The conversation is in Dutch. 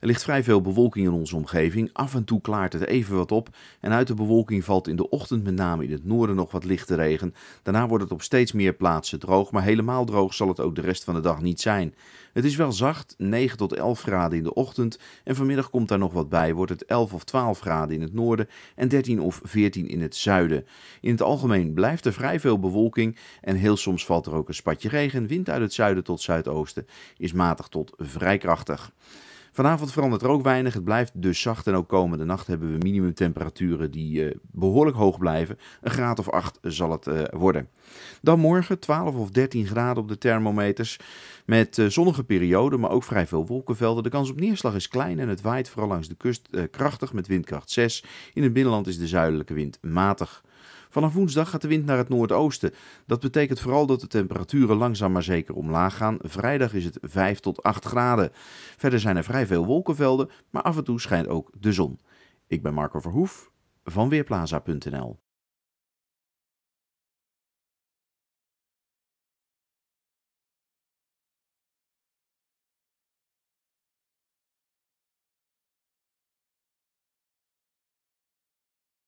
Er ligt vrij veel bewolking in onze omgeving. Af en toe klaart het even wat op. En uit de bewolking valt in de ochtend, met name in het noorden, nog wat lichte regen. Daarna wordt het op steeds meer plaatsen droog. Maar helemaal droog zal het ook de rest van de dag niet zijn. Het is wel zacht, 9 tot 11 graden in de ochtend. En vanmiddag komt daar nog wat bij. Wordt het 11 of 12 graden in het noorden en 13 of 14 in het zuiden. In het algemeen blijft er vrij veel bewolking. En heel soms valt er ook een spatje regen. Wind uit het zuiden tot zuidoosten is matig tot vrij krachtig. Vanavond verandert er ook weinig. Het blijft dus zacht en ook komende nacht hebben we minimumtemperaturen die eh, behoorlijk hoog blijven. Een graad of 8 zal het eh, worden. Dan morgen 12 of 13 graden op de thermometers. Met eh, zonnige perioden, maar ook vrij veel wolkenvelden. De kans op neerslag is klein en het waait vooral langs de kust krachtig met windkracht 6. In het binnenland is de zuidelijke wind matig. Vanaf woensdag gaat de wind naar het noordoosten. Dat betekent vooral dat de temperaturen langzaam maar zeker omlaag gaan. Vrijdag is het 5 tot 8 graden. Verder zijn er vrij veel wolkenvelden, maar af en toe schijnt ook de zon. Ik ben Marco Verhoef van Weerplaza.nl